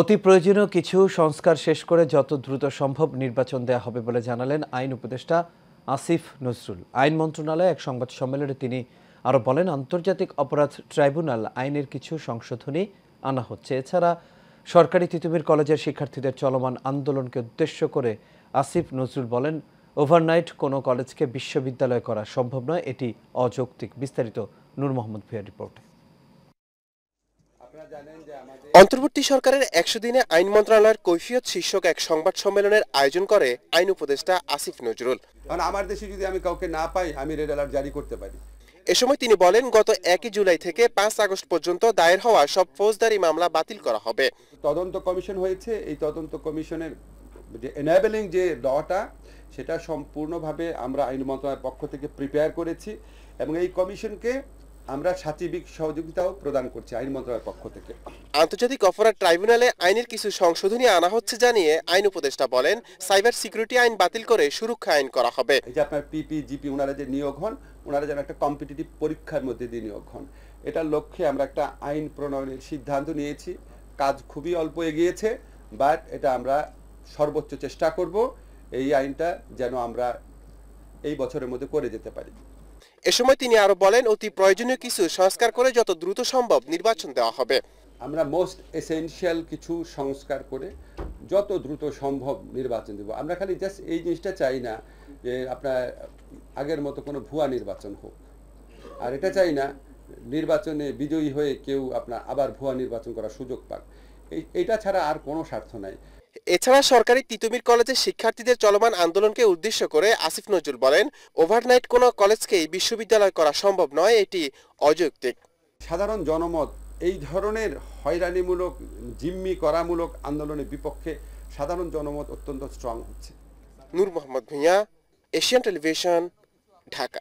অতি প্রয়োজনীয় কিছু সংস্কার শেষ করে যত দ্রুত সম্ভব নির্বাচন দেয়া হবে বলে জানালেন আইন উপদেষ্টা আসিফ নজরুল আইন মন্ত্রণালয়ে এক সংবাদ সম্মেলনে তিনি আরও বলেন আন্তর্জাতিক অপরাধ ট্রাইব্যুনাল আইনের কিছু সংশোধনী আনা হচ্ছে এছাড়া সরকারি তিতুমির কলেজের শিক্ষার্থীদের চলমান আন্দোলনকে উদ্দেশ্য করে আসিফ নজরুল বলেন ওভারনাইট কোনো কলেজকে বিশ্ববিদ্যালয় করা সম্ভব নয় এটি অযৌক্তিক বিস্তারিত নূর মোহাম্মদ ভিয়ার রিপোর্টে অন্তর্বর্তী সরকারের একশো দিনে আইন মন্ত্রণালয়ের কৈফিয়ত শীর্ষক এক সংবাদ সম্মেলনের আয়োজন করে আইন উপদেষ্টা আসিফ নজরুল আমার দেশে যদি আমি কাউকে না পাই আমি রেড অ্যালার্ট জারি করতে পারি এ সময় তিনি বলেন গত একই জুলাই থেকে পাঁচ আগস্ট পর্যন্ত দায়ের হওয়া সব ফৌজদারি মামলা বাতিল করা হবে তদন্ত কমিশন হয়েছে এই তদন্ত কমিশনের যে এনাবেলিং যে লটা সেটা সম্পূর্ণভাবে আমরা আইন মন্ত্রণালয়ের পক্ষ থেকে প্রিপেয়ার করেছি এবং এই কমিশনকে আমরা সাচিবিক সহযোগিতাও প্রদান করছি আইন মন্ত্রণালয়ের পক্ষ থেকে আন্তর্জাতিক অপরাধ ট্রাইব্যুনালে আইনের কিছু সংশোধনী আনা হচ্ছে জানিয়ে আইন উপদেষ্টা বলেন সাইবার সিকিউরিটি আইন বাতিল করে সুরক্ষা আইন করা হবে এই যে আপনার পিপি জিপি ওনারা যে নিয়োগ হন ওনারা যেন একটা কম্পিটিটিভ পরীক্ষার মধ্যে দিয়ে নিয়োগ হন এটার লক্ষ্যে আমরা একটা আইন প্রণয়নের সিদ্ধান্ত নিয়েছি কাজ খুবই অল্প এগিয়েছে বাট এটা আমরা সর্বোচ্চ চেষ্টা করব এই আইনটা যেন আমরা এই বছরের মধ্যে করে যেতে পারি এ সময় তিনি আরো বলেন অতি প্রয়োজনীয় কিছু সংস্কার করে যত দ্রুত সম্ভব নির্বাচন দেওয়া হবে আমরা মোস্ট এসেনশিয়াল কিছু সংস্কার করে যত দ্রুত সম্ভব নির্বাচন দেব আমরা খালি জাস্ট এই জিনিসটা চাই না যে আপনার আগের মতো কোনো ভুয়া নির্বাচন হোক আর এটা চাই না নির্বাচনে বিজয়ী হয়ে কেউ আপনার আবার ভুয়া নির্বাচন করার সুযোগ পাক এটা ছাড়া আর কোনো স্বার্থ নাই এছাড়া সরকারি তিতুমির কলেজের শিক্ষার্থীদের চলমান আন্দোলনকে উদ্দেশ্য করে আসিফ নজরুল বলেন ওভারনাইট কোনো কলেজকেই বিশ্ববিদ্যালয় করা সম্ভব নয় এটি অযৌক্তিক সাধারণ জনমত এই ধরনের হয়রানিমূলক জিম্মি করামূলক আন্দোলনের বিপক্ষে সাধারণ জনমত অত্যন্ত স্ট্রং হচ্ছে নূর মোহাম্মদ ভূঁইয়া এশিয়ান টেলিভিশন ঢাকা